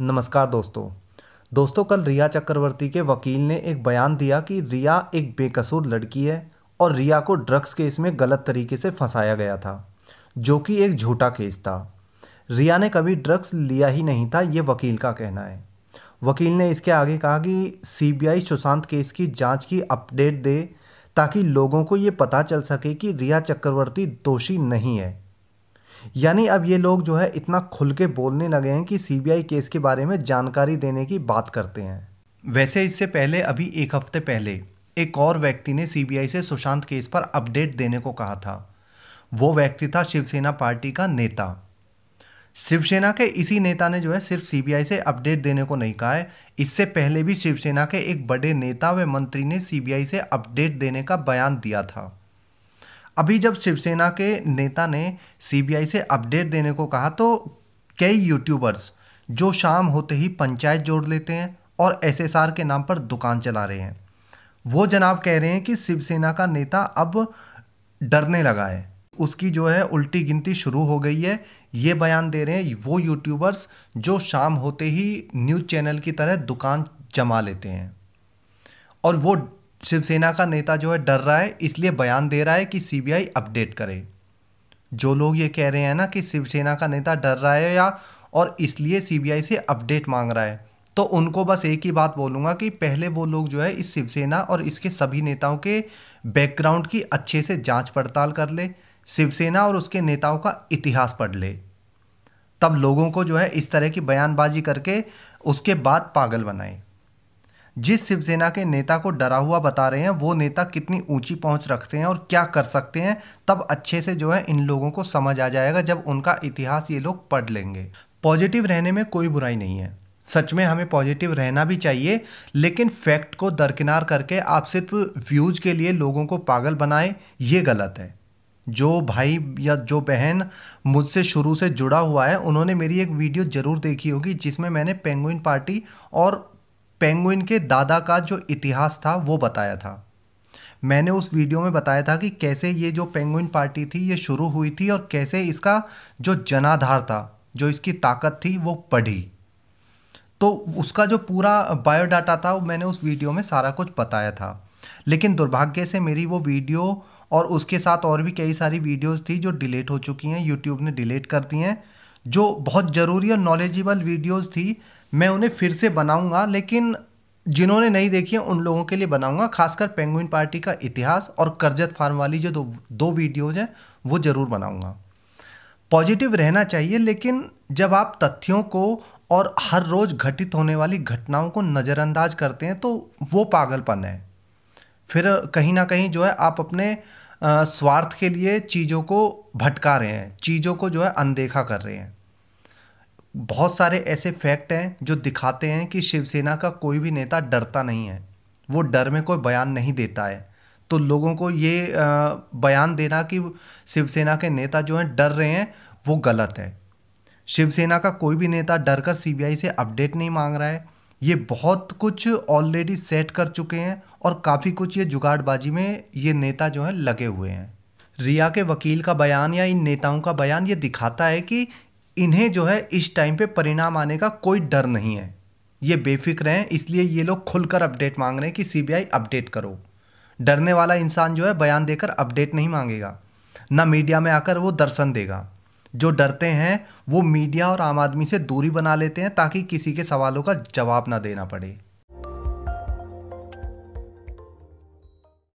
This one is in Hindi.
नमस्कार दोस्तों दोस्तों कल रिया चक्रवर्ती के वकील ने एक बयान दिया कि रिया एक बेकसूर लड़की है और रिया को ड्रग्स केस में गलत तरीके से फंसाया गया था जो कि एक झूठा केस था रिया ने कभी ड्रग्स लिया ही नहीं था ये वकील का कहना है वकील ने इसके आगे कहा कि सीबीआई सुशांत केस की जांच की अपडेट दे ताकि लोगों को ये पता चल सके कि रिया चक्रवर्ती दोषी नहीं है यानी अब ये लोग जो है इतना खुल के बोलने लगे हैं कि सीबीआई केस के बारे में जानकारी देने की बात करते हैं वैसे इससे पहले अभी एक हफ्ते पहले एक और व्यक्ति ने सीबीआई से सुशांत केस पर अपडेट देने को कहा था वो व्यक्ति था शिवसेना पार्टी का नेता शिवसेना के इसी नेता ने जो है सिर्फ सीबीआई से अपडेट देने को नहीं कहा है इससे पहले भी शिवसेना के एक बड़े नेता व मंत्री ने सीबीआई से अपडेट देने का बयान दिया था अभी जब शिवसेना के नेता ने सीबीआई से अपडेट देने को कहा तो कई यूट्यूबर्स जो शाम होते ही पंचायत जोड़ लेते हैं और एसएसआर के नाम पर दुकान चला रहे हैं वो जनाब कह रहे हैं कि शिवसेना का नेता अब डरने लगा है उसकी जो है उल्टी गिनती शुरू हो गई है ये बयान दे रहे हैं वो यूट्यूबर्स जो शाम होते ही न्यूज़ चैनल की तरह दुकान जमा लेते हैं और वो शिवसेना का नेता जो है डर रहा है इसलिए बयान दे रहा है कि सीबीआई अपडेट करे जो लोग ये कह रहे हैं ना कि शिवसेना का नेता डर रहा है या और इसलिए सीबीआई से अपडेट मांग रहा है तो उनको बस एक ही बात बोलूँगा कि पहले वो लोग जो है इस शिवसेना और इसके सभी नेताओं के बैकग्राउंड की अच्छे से जाँच पड़ताल कर ले शिवसेना और उसके नेताओं का इतिहास पढ़ ले तब लोगों को जो है इस तरह की बयानबाजी करके उसके बाद पागल बनाए जिस शिवसेना के नेता को डरा हुआ बता रहे हैं वो नेता कितनी ऊंची पहुंच रखते हैं और क्या कर सकते हैं तब अच्छे से जो है इन लोगों को समझ आ जाएगा जब उनका इतिहास ये लोग पढ़ लेंगे पॉजिटिव रहने में कोई बुराई नहीं है सच में हमें पॉजिटिव रहना भी चाहिए लेकिन फैक्ट को दरकिनार करके आप सिर्फ व्यूज़ के लिए लोगों को पागल बनाए ये गलत है जो भाई या जो बहन मुझसे शुरू से जुड़ा हुआ है उन्होंने मेरी एक वीडियो ज़रूर देखी होगी जिसमें मैंने पेंगुइन पार्टी और पेंगुइन के दादा का जो इतिहास था वो बताया था मैंने उस वीडियो में बताया था कि कैसे ये जो पेंगुइन पार्टी थी ये शुरू हुई थी और कैसे इसका जो जनाधार था जो इसकी ताकत थी वो पढ़ी तो उसका जो पूरा बायोडाटा था मैंने उस वीडियो में सारा कुछ बताया था लेकिन दुर्भाग्य से मेरी वो वीडियो और उसके साथ और भी कई सारी वीडियोस थी जो डिलीट हो चुकी हैं यूट्यूब ने डिलीट कर दी हैं जो बहुत ज़रूरी और नॉलेजेबल वीडियोस थी मैं उन्हें फिर से बनाऊंगा लेकिन जिन्होंने नहीं देखी उन लोगों के लिए बनाऊंगा खासकर पेंगुइन पार्टी का इतिहास और करजत फार्म वाली जो दो दो वीडियोज़ हैं वो ज़रूर बनाऊंगा पॉजिटिव रहना चाहिए लेकिन जब आप तथ्यों को और हर रोज़ घटित होने वाली घटनाओं को नज़रअंदाज करते हैं तो वो पागलपन है फिर कहीं ना कहीं जो है आप अपने स्वार्थ के लिए चीज़ों को भटका रहे हैं चीज़ों को जो है अनदेखा कर रहे हैं बहुत सारे ऐसे फैक्ट हैं जो दिखाते हैं कि शिवसेना का कोई भी नेता डरता नहीं है वो डर में कोई बयान नहीं देता है तो लोगों को ये बयान देना कि शिवसेना के नेता जो हैं डर रहे हैं वो गलत है शिवसेना का कोई भी नेता डर कर सीबीआई से अपडेट नहीं मांग रहा है ये बहुत कुछ ऑलरेडी सेट कर चुके हैं और काफ़ी कुछ ये जुगाड़बाजी में ये नेता जो हैं लगे हुए हैं रिया के वकील का बयान या इन नेताओं का बयान ये दिखाता है कि इन्हें जो है इस टाइम पे परिणाम आने का कोई डर नहीं है ये बेफिक्र हैं इसलिए ये लोग खुलकर अपडेट मांग रहे हैं कि सीबीआई अपडेट करो डरने वाला इंसान जो है बयान देकर अपडेट नहीं मांगेगा ना मीडिया में आकर वो दर्शन देगा जो डरते हैं वो मीडिया और आम आदमी से दूरी बना लेते हैं ताकि किसी के सवालों का जवाब ना देना पड़े